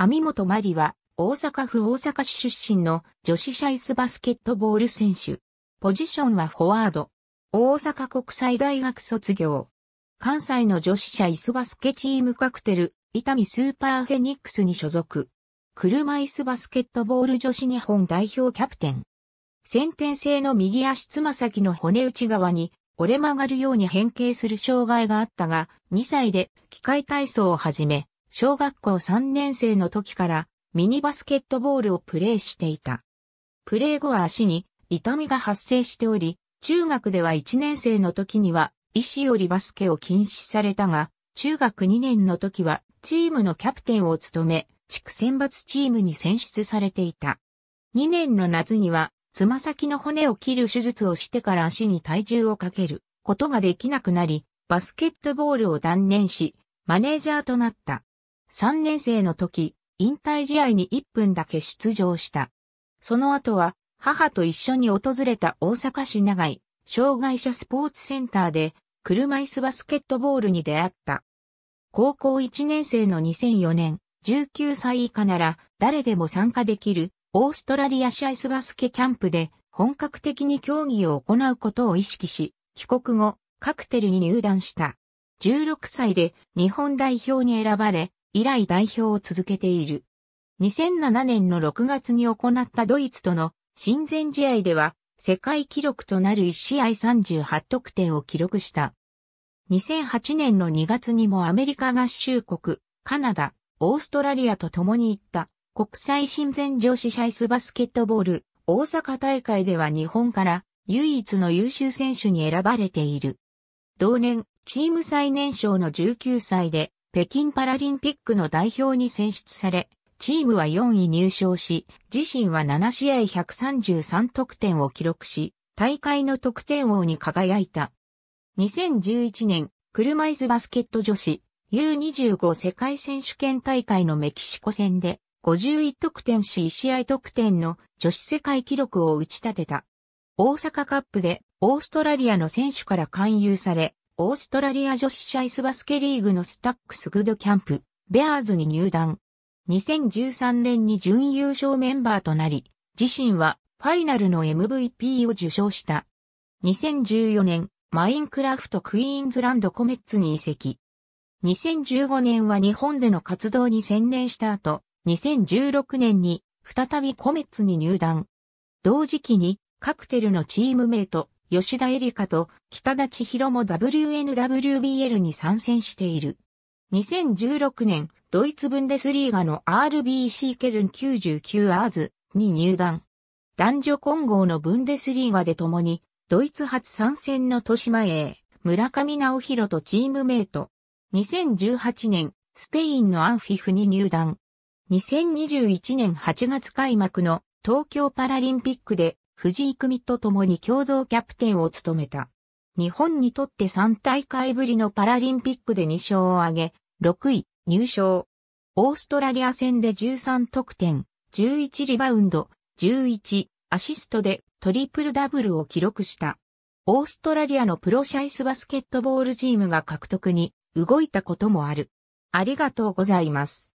網本まりは、大阪府大阪市出身の女子シャイスバスケットボール選手。ポジションはフォワード。大阪国際大学卒業。関西の女子シャイスバスケチームカクテル、伊丹スーパーフェニックスに所属。車椅子バスケットボール女子日本代表キャプテン。先天性の右足つま先の骨内側に折れ曲がるように変形する障害があったが、2歳で機械体操を始め、小学校3年生の時からミニバスケットボールをプレーしていた。プレー後は足に痛みが発生しており、中学では1年生の時には医師よりバスケを禁止されたが、中学2年の時はチームのキャプテンを務め、地区選抜チームに選出されていた。2年の夏には、つま先の骨を切る手術をしてから足に体重をかけることができなくなり、バスケットボールを断念し、マネージャーとなった。3年生の時、引退試合に1分だけ出場した。その後は、母と一緒に訪れた大阪市長井、障害者スポーツセンターで、車椅子バスケットボールに出会った。高校1年生の2004年、19歳以下なら誰でも参加できるオーストラリア市アイスバスケキャンプで本格的に競技を行うことを意識し、帰国後、カクテルに入団した。16歳で日本代表に選ばれ、以来代表を続けている。2007年の6月に行ったドイツとの親善試合では世界記録となる1試合38得点を記録した。2008年の2月にもアメリカ合衆国、カナダ、オーストラリアと共に行った国際親善女子シャイスバスケットボール大阪大会では日本から唯一の優秀選手に選ばれている。同年、チーム最年少の19歳で北京パラリンピックの代表に選出され、チームは4位入賞し、自身は7試合133得点を記録し、大会の得点王に輝いた。2011年、車椅子バスケット女子 U25 世界選手権大会のメキシコ戦で51得点し1試合得点の女子世界記録を打ち立てた。大阪カップでオーストラリアの選手から勧誘され、オーストラリア女子シャイスバスケリーグのスタックスグドキャンプ、ベアーズに入団。2013年に準優勝メンバーとなり、自身はファイナルの MVP を受賞した。2014年、マインクラフトクイーンズランドコメッツに移籍。2015年は日本での活動に専念した後、2016年に再びコメッツに入団。同時期にカクテルのチームメイト、吉田絵里香と北田千尋も WNWBL に参戦している。2016年、ドイツブンデスリーガの RBC ケルン99アーズに入団。男女混合のブンデスリーガで共に、ドイツ初参戦の豊島英、村上直弘とチームメイト。2018年、スペインのアンフィフに入団。2021年8月開幕の東京パラリンピックで藤井組と共に共同キャプテンを務めた。日本にとって3大会ぶりのパラリンピックで2勝を挙げ、6位入賞。オーストラリア戦で13得点、11リバウンド、11アシストでトリプルダブルを記録した。オーストラリアのプロシャイスバスケットボールチームが獲得に動いたこともある。ありがとうございます。